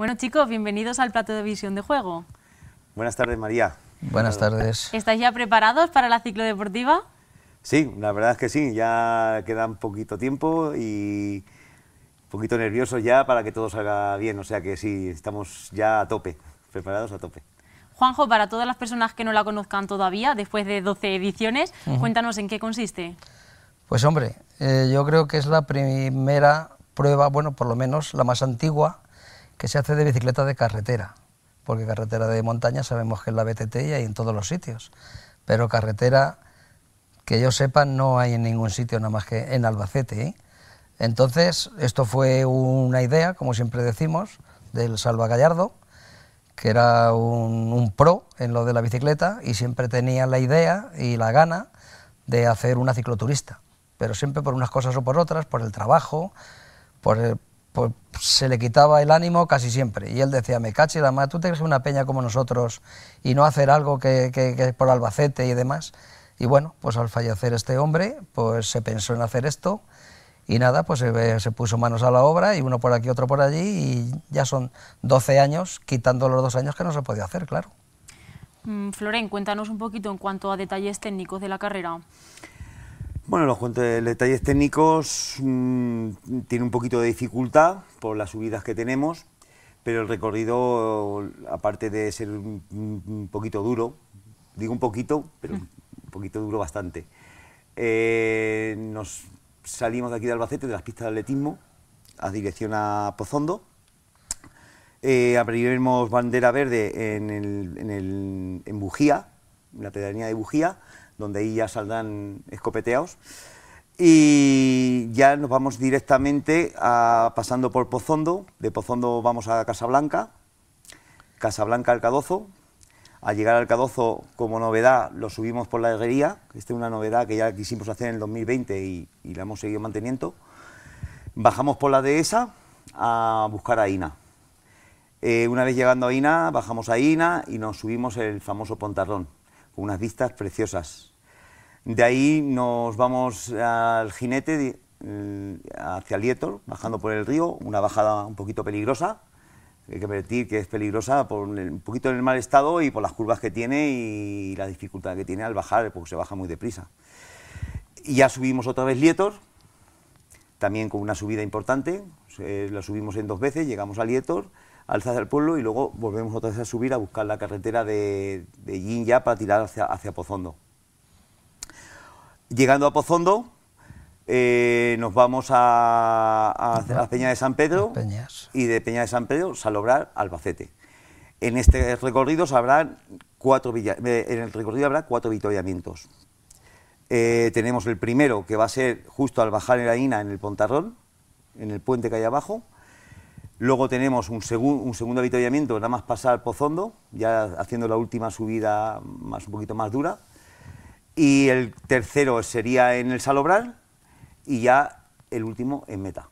Bueno chicos, bienvenidos al plato de visión de juego. Buenas tardes María. Buenas tardes. ¿Estáis ya preparados para la ciclo deportiva? Sí, la verdad es que sí, ya queda un poquito tiempo y un poquito nervioso ya para que todo salga bien, o sea que sí, estamos ya a tope, preparados a tope. Juanjo, para todas las personas que no la conozcan todavía, después de 12 ediciones, cuéntanos en qué consiste. Pues hombre, eh, yo creo que es la primera prueba, bueno, por lo menos la más antigua, que se hace de bicicleta de carretera, porque carretera de montaña sabemos que es la BTT y hay en todos los sitios, pero carretera que yo sepa no hay en ningún sitio nada más que en Albacete. ¿eh? Entonces, esto fue una idea, como siempre decimos, del Salva Gallardo, que era un, un, pro en lo de la bicicleta y siempre tenía la idea y la gana de hacer una cicloturista, pero siempre por unas cosas o por otras, por el trabajo, por, el, pues se le quitaba el ánimo casi siempre. Y él decía, me cache la madre, ¿tú te crees una peña como nosotros y no hacer algo que, que, por Albacete y demás? Y bueno, pues al fallecer este hombre, pues se pensó en hacer esto y nada, pues se, puso manos a la obra y uno por aquí, otro por allí y ya son 12 años, quitando los dos años que no se podía hacer, claro. Mm, Florén, cuéntanos un poquito en cuanto a detalles técnicos de la carrera. Bueno, los detalles técnicos mm, tiene un poquito de dificultad por las subidas que tenemos, pero el recorrido, aparte de ser un, poquito duro, digo un poquito, pero mm. un poquito duro bastante, eh, nos salimos de aquí de Albacete, de las pistas de atletismo, a dirección a Pozondo. Eh, abriremos bandera verde en, el, en, en Bujía, en la pedanía de Bujía, donde ahí ya saldrán escopeteados. Y ya nos vamos directamente pasando por Pozondo, de Pozondo vamos a Casablanca, Casablanca al Cadozo. Al llegar al Cadozo, como novedad, lo subimos por la herrería. Esta es una novedad que ya quisimos hacer en el 2020 y, la hemos seguido manteniendo. Bajamos por la dehesa a buscar a Ina. Eh, una vez llegando a Ina, bajamos a Ina y nos subimos el famoso Pontarrón con unas vistas preciosas. De ahí nos vamos al jinete mm, hacia Lietor, bajando por el río, una bajada un poquito peligrosa, hay que advertir que es peligrosa por un poquito en el mal estado y por las curvas que tiene y la dificultad que tiene al bajar, porque se baja muy deprisa. Y ya subimos otra vez Lietor, también con una subida importante, la subimos en dos veces, llegamos a Lietor, alza del pueblo y luego volvemos otra vez a subir a buscar la carretera de, de Yin ya para tirar hacia, hacia Pozondo. Llegando a Pozondo, eh, nos vamos a, a, Peña de San Pedro y de Peña de San Pedro, Salobrar, Albacete. En este recorrido habrá cuatro eh, en el recorrido habrá cuatro eh, tenemos el primero que va a ser justo al bajar en la INA en el Pontarrón, en el puente que hay abajo, Luego tenemos un, segundo un segundo avituallamiento, nada más pasar al Pozondo, ya haciendo la última subida más, un poquito más dura. Y el tercero sería en el Salobral y ya el último en Meta.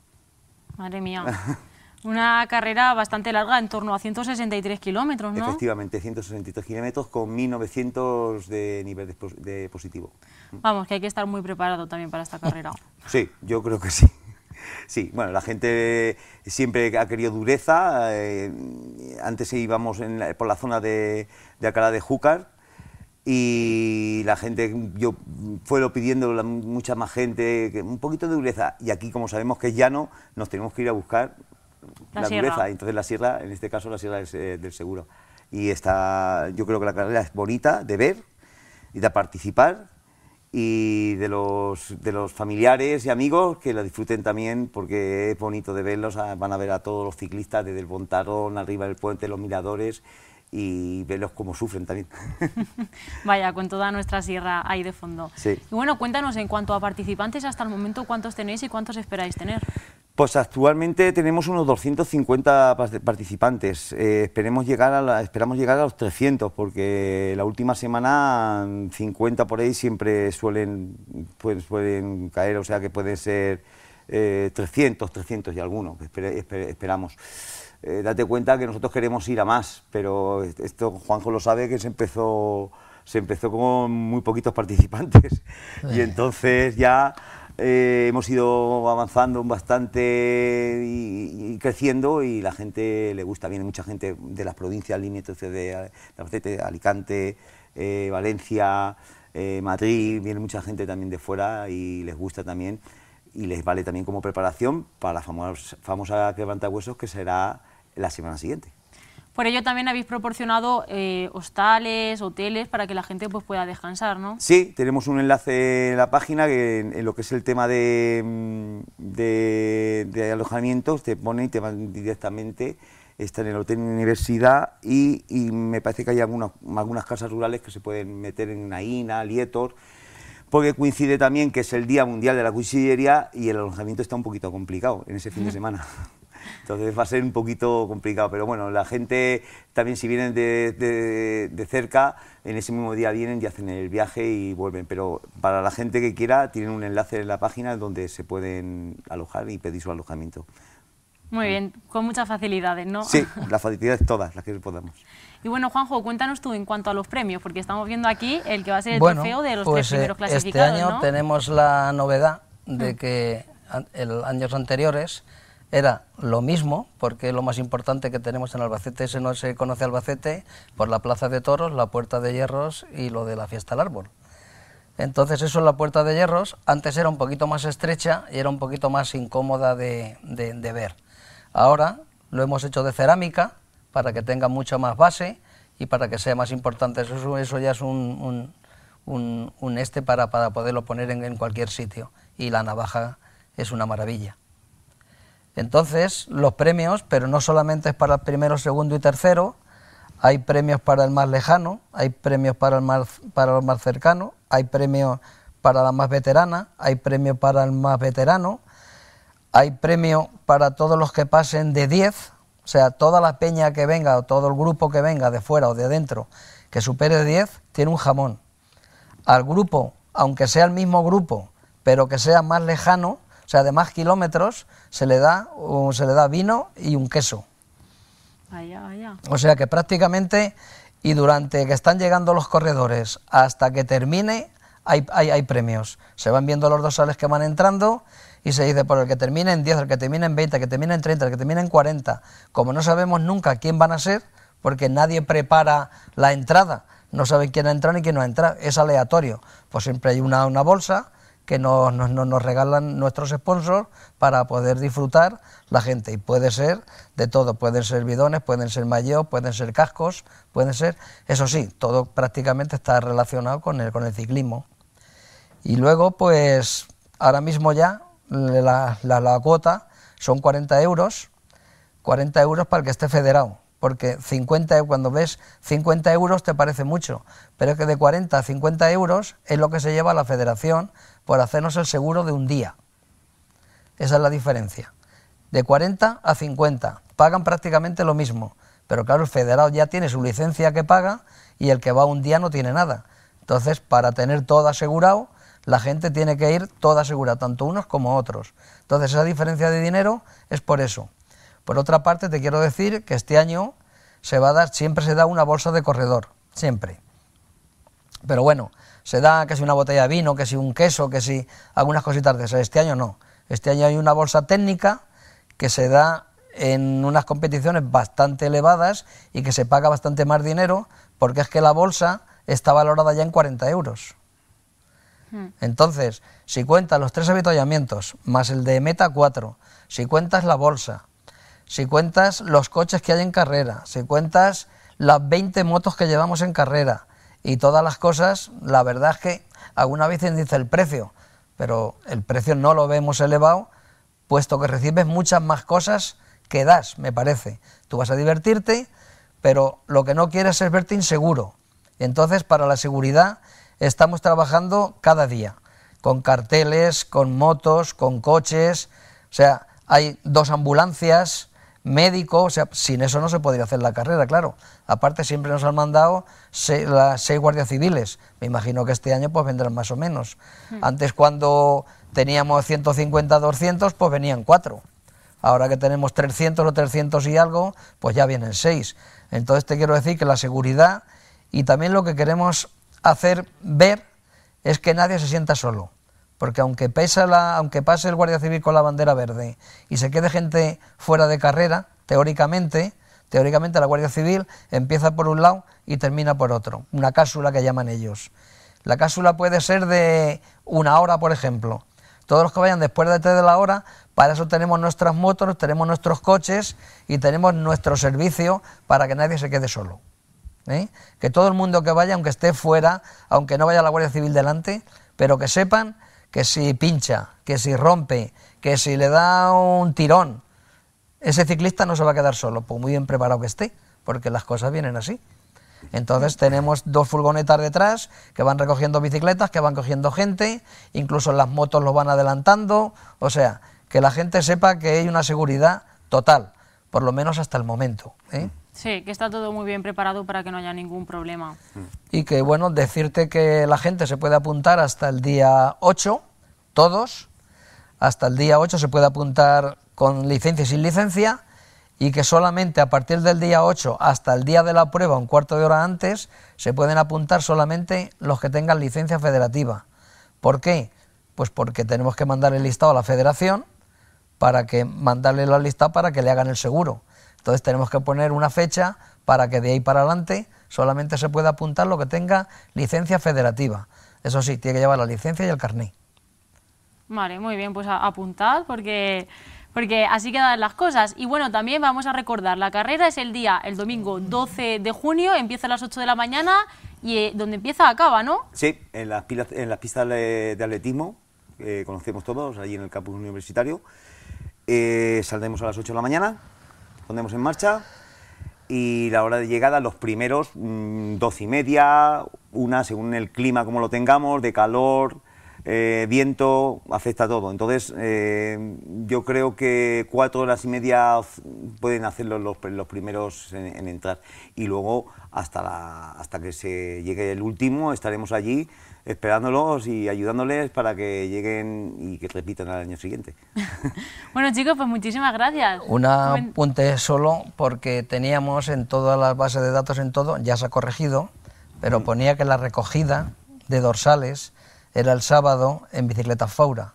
Madre mía. Una carrera bastante larga, en torno a 163 kilómetros, ¿no? Efectivamente, 163 kilómetros con 1.900 de nivel de positivo. Vamos, que hay que estar muy preparado también para esta carrera. Sí, yo creo que sí. Sí, bueno, la gente siempre ha querido dureza. Eh, antes íbamos por la zona de, de Alcalá de Júcar, y la gente, yo lo pidiendo mucha más gente, un poquito de dureza. Y aquí, como sabemos que es llano, nos tenemos que ir a buscar la, dureza. Entonces la sierra, en este caso la sierra es, eh, del seguro. Y está, yo creo que la carrera es bonita de ver y de participar y de los, de los familiares y amigos que la disfruten también porque es bonito de verlos, ah, van a ver a todos los ciclistas desde el Bontarón, arriba del puente, los miradores y verlos cómo sufren también. Vaya, con toda nuestra sierra ahí de fondo. Y bueno, cuéntanos en cuanto a participantes hasta el momento cuántos tenéis y cuántos esperáis tener. Pues actualmente tenemos unos 250 participantes. Eh, esperemos llegar a esperamos llegar a los 300 porque la última semana 50 por ahí siempre suelen pues, pueden caer, o sea que pueden ser 300, eh, 300 y algunos esperamos. Eh, date cuenta que nosotros queremos ir a más, pero esto Juanjo lo sabe que se empezó se empezó con muy poquitos participantes y entonces ya eh, hemos ido avanzando bastante y, creciendo y la gente le gusta, viene mucha gente de las provincias limítrofes de, de, Alicante, eh, Valencia, eh, Madrid, viene mucha gente también de fuera y les gusta también y les vale también como preparación para la famosa, famosa huesos que será la semana siguiente. Por ello también habéis proporcionado eh, hostales, hoteles, para que la gente pues, pueda descansar, ¿no? Sí, tenemos un enlace en la página que en, lo que es el tema de, mm, alojamientos te pone y te van directamente está en el Hotel Universidad y, me parece que hay algunas, casas rurales que se pueden meter en Naina, Lietor, porque coincide también que es el Día Mundial de la Cuchillería y el alojamiento está un poquito complicado en ese fin de semana. Entonces va a ser un poquito complicado, pero bueno, la gente también si vienen de, cerca, en ese mismo día vienen y hacen el viaje y vuelven. Pero para la gente que quiera, tienen un enlace en la página donde se pueden alojar y pedir su alojamiento. Muy bien, con muchas facilidades, ¿no? Sí, las facilidades todas, las que podamos. Y bueno, Juanjo, cuéntanos tú en cuanto a los premios, porque estamos viendo aquí el que va a ser el trofeo de los pues, tres eh, primeros este clasificados, Este año tenemos la novedad de mm. que en años anteriores era lo mismo, porque lo más importante que tenemos en Albacete se no se conoce Albacete por la Plaza de Toros, la Puerta de Hierros y lo de la Fiesta al Árbol. Entonces eso es la Puerta de Hierros antes era un poquito más estrecha y era un poquito más incómoda de, ver. Ahora lo hemos hecho de cerámica para que tenga mucha más base y para que sea más importante. Eso, eso ya es un, este para, poderlo poner en cualquier sitio y la navaja es una maravilla. Entonces, los premios, pero no solamente es para el primero, segundo y tercero, hay premios para el más lejano, hay premios para el más, para el más cercano, hay premios para la más veterana, hay premios para el más veterano, hay premio para todos los que pasen de 10, o sea, toda la peña que venga o todo el grupo que venga de fuera o de adentro que supere 10 tiene un jamón. Al grupo, aunque sea el mismo grupo, pero que sea más lejano, o sea, de más kilómetros se le da, se le da vino y un queso. Allá, allá. O sea que prácticamente, y durante que están llegando los corredores hasta que termine, hay, premios. Se van viendo los sales que van entrando y se dice por el que termine en 10, el que termine en 20, el que termine en 30, el que termine en 40. Como no sabemos nunca quién van a ser, porque nadie prepara la entrada, no saben quién ha entrado ni quién no ha entrado, es aleatorio. Pues siempre hay una, una bolsa que nos, nos, nos, regalan nuestros sponsors para poder disfrutar la gente. Y puede ser de todo, pueden ser bidones, pueden ser mayos, pueden ser cascos, pueden ser, eso sí, todo prácticamente está relacionado con el, con el ciclismo. Y luego, pues ahora mismo ya la, la cuota son 40 euros, 40 euros para el que esté federado porque 50, cuando ves 50 euros te parece mucho, pero es que de 40 a 50 euros es lo que se lleva la federación por hacernos el seguro de un día. Esa es la diferencia. De 40 a 50, pagan prácticamente lo mismo, pero claro, el federado ya tiene su licencia que paga y el que va un día no tiene nada. Entonces, para tener todo asegurado, la gente tiene que ir toda segura, tanto unos como otros. Entonces, esa diferencia de dinero es por eso. Por otra parte, te quiero decir que este año se va a dar, siempre se da una bolsa de corredor, siempre. Pero bueno, se da que si una botella de vino, que si un queso, que si algunas cositas de esas. Este año no. Este año hay una bolsa técnica que se da en unas competiciones bastante elevadas y que se paga bastante más dinero porque es que la bolsa está valorada ya en 40 euros. Hmm. Entonces, si cuentas los tres avituallamientos más el de meta 4, si cuentas la bolsa, si cuentas los coches que hay en carrera, si cuentas las 20 motos que llevamos en carrera y todas las cosas, la verdad es que alguna vez dice el precio, pero el precio no lo vemos elevado, puesto que recibes muchas más cosas que das, me parece. Tú vas a divertirte, pero lo que no quieres es verte inseguro. Entonces, para la seguridad estamos trabajando cada día, con carteles, con motos, con coches, o sea, hay dos ambulancias, médico, o sea, sin eso no se podría hacer la carrera, claro. Aparte siempre nos han mandado seis, guardias civiles, me imagino que este año pues vendrán más o menos. Hmm. Antes cuando teníamos 150, 200, pues venían cuatro. Ahora que tenemos 300 o 300 y algo, pues ya vienen seis. Entonces te quiero decir que la seguridad y también lo que queremos hacer ver es que nadie se sienta solo. Porque aunque, aunque pase el Guardia Civil con la bandera verde y se quede gente fuera de carrera, teóricamente, teóricamente la Guardia Civil empieza por un lado y termina por otro. Una cápsula que llaman ellos. La cápsula puede ser de una hora, por ejemplo. Todos los que vayan después de tres de la hora, para eso tenemos nuestras motos, tenemos nuestros coches y tenemos nuestro servicio para que nadie se quede solo. ¿eh? Que todo el mundo que vaya, aunque esté fuera, aunque no vaya la Guardia Civil delante, pero que sepan que si pincha, que si rompe, que si le da un tirón, ese ciclista no se va a quedar solo, pues muy bien preparado que esté, porque las cosas vienen así. Entonces tenemos dos furgonetas detrás que van recogiendo bicicletas, que van cogiendo gente, incluso las motos lo van adelantando, o sea, que la gente sepa que hay una seguridad total, por lo menos hasta el momento. ¿eh? Sí, que está todo muy bien preparado para que no haya ningún problema. Y que, bueno, decirte que la gente se puede apuntar hasta el día 8, todos, hasta el día 8 se puede apuntar con licencia y sin licencia, y que solamente a partir del día 8 hasta el día de la prueba, un cuarto de hora antes, se pueden apuntar solamente los que tengan licencia federativa. ¿Por qué? Pues porque tenemos que mandar el listado a la federación para que mandarle la lista para que le hagan el seguro entonces tenemos que poner una fecha para que de ahí para adelante solamente se pueda apuntar lo que tenga licencia federativa. Eso sí, tiene que llevar la licencia y el carné. Vale, muy bien, pues apuntad porque, porque así quedan las cosas. Y bueno, también vamos a recordar, la carrera es el día, el domingo 12 de junio, empieza a las 8 de la mañana y eh, donde empieza acaba, ¿no? Sí, en las, en las pistas de, atletismo, que eh, conocemos todos, allí en el campus universitario. Eh, saldremos a las 8 de la mañana, pondremos en marcha y la hora de llegada los primeros mm, doce y media, una según el clima como lo tengamos, de calor, eh, viento, afecta todo. Entonces, eh, yo creo que cuatro horas y media pueden hacerlo los, primeros en, entrar. Y luego, hasta, la, hasta que se llegue el último, estaremos allí esperándolos y ayudándoles para que lleguen y que repitan al año siguiente. bueno, chicos, pues muchísimas gracias. Una apunte solo, porque teníamos en todas las bases de datos, en todo, ya se ha corregido, pero ponía que la recogida de dorsales era el sábado en bicicleta faura,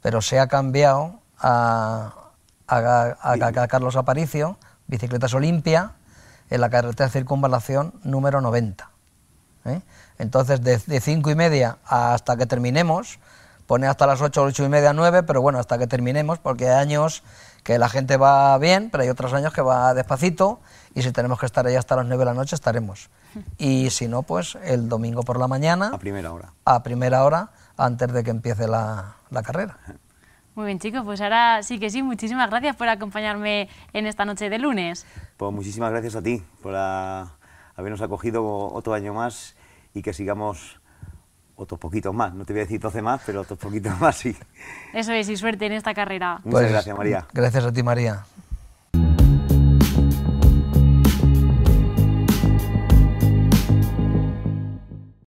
pero se ha cambiado a, a, Carlos Aparicio, bicicletas Olimpia, en la carretera de circunvalación número 90. ¿eh? Entonces, de, de, cinco y media hasta que terminemos, pone hasta las 8, ocho y media, 9, pero bueno, hasta que terminemos, porque hay años que la gente va bien, pero hay otros años que va despacito y si tenemos que estar ahí hasta las 9 de la noche, estaremos. Y si no, pues el domingo por la mañana. A primera hora. A primera hora, antes de que empiece la, carrera. Muy bien, chicos, pues ahora sí que sí, muchísimas gracias por acompañarme en esta noche de lunes. Pues muchísimas gracias a ti por habernos acogido otro año más y que sigamos otros poquitos más. No te voy a decir 12 más, pero otros poquitos más sí. Eso es, y suerte en esta carrera. Muchas pues, gracias, María. Gracias a ti, María.